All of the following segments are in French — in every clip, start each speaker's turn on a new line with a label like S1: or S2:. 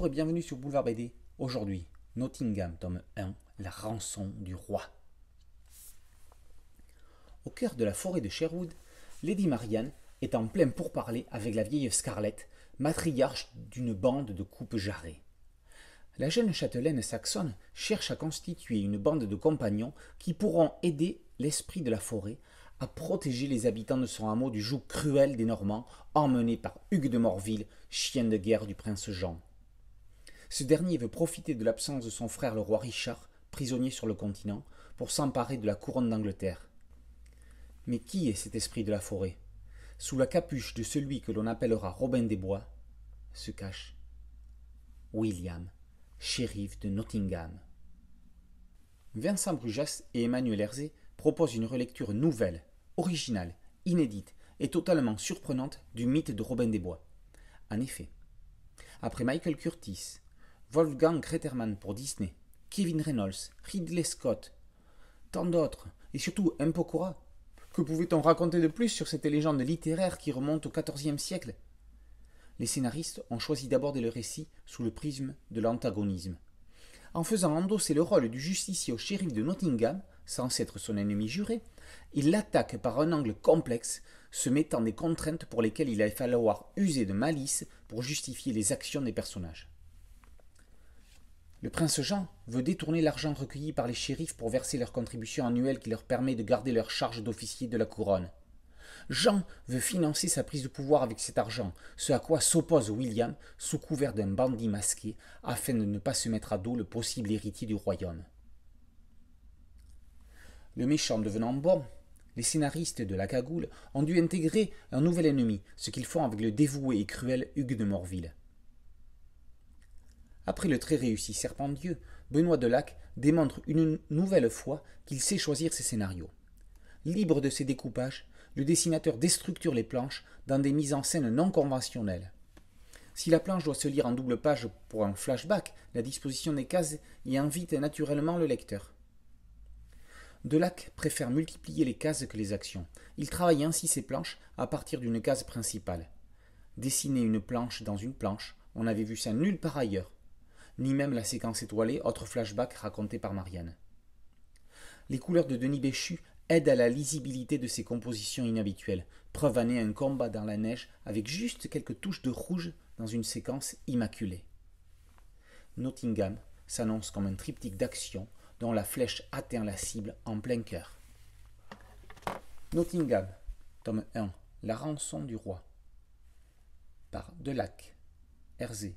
S1: Bonjour et bienvenue sur Boulevard BD. Aujourd'hui, Nottingham, tome 1, La rançon du roi. Au cœur de la forêt de Sherwood, Lady Marianne est en plein pourparler avec la vieille Scarlett, matriarche d'une bande de coupe-jarrets. La jeune châtelaine saxonne cherche à constituer une bande de compagnons qui pourront aider l'esprit de la forêt à protéger les habitants de son hameau du joug cruel des Normands, emmenés par Hugues de Morville, chien de guerre du prince Jean. Ce dernier veut profiter de l'absence de son frère le roi Richard, prisonnier sur le continent, pour s'emparer de la couronne d'Angleterre. Mais qui est cet esprit de la forêt Sous la capuche de celui que l'on appellera Robin des Bois se cache William, shérif de Nottingham. Vincent Brujas et Emmanuel Herzé proposent une relecture nouvelle, originale, inédite et totalement surprenante du mythe de Robin des Bois. En effet, après Michael Curtis, Wolfgang Kretermann pour Disney, Kevin Reynolds, Ridley Scott, tant d'autres, et surtout M. Pokora. Que pouvait-on raconter de plus sur cette légende littéraire qui remonte au XIVe siècle Les scénaristes ont choisi d'aborder le récit sous le prisme de l'antagonisme. En faisant endosser le rôle du justicier au shérif de Nottingham, censé être son ennemi juré, il l'attaque par un angle complexe, se mettant des contraintes pour lesquelles il allait falloir user de malice pour justifier les actions des personnages. Le prince Jean veut détourner l'argent recueilli par les shérifs pour verser leur contribution annuelle qui leur permet de garder leur charge d'officier de la couronne. Jean veut financer sa prise de pouvoir avec cet argent, ce à quoi s'oppose William, sous couvert d'un bandit masqué, afin de ne pas se mettre à dos le possible héritier du royaume. Le méchant devenant bon, les scénaristes de La Cagoule ont dû intégrer un nouvel ennemi, ce qu'ils font avec le dévoué et cruel Hugues de Morville. Après le très réussi Serpent Dieu, Benoît Delac démontre une nouvelle fois qu'il sait choisir ses scénarios. Libre de ses découpages, le dessinateur déstructure les planches dans des mises en scène non conventionnelles. Si la planche doit se lire en double page pour un flashback, la disposition des cases y invite naturellement le lecteur. Delac préfère multiplier les cases que les actions. Il travaille ainsi ses planches à partir d'une case principale. Dessiner une planche dans une planche, on avait vu ça nulle part ailleurs ni même la séquence étoilée, autre flashback raconté par Marianne. Les couleurs de Denis Béchu aident à la lisibilité de ses compositions inhabituelles, preuve année un combat dans la neige avec juste quelques touches de rouge dans une séquence immaculée. Nottingham s'annonce comme un triptyque d'action dont la flèche atteint la cible en plein cœur. Nottingham, tome 1, La rançon du roi, par Delac, Herzé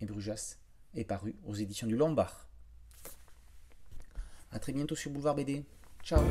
S1: et Brujas, est paru aux éditions du Lombard. A très bientôt sur Boulevard BD. Ciao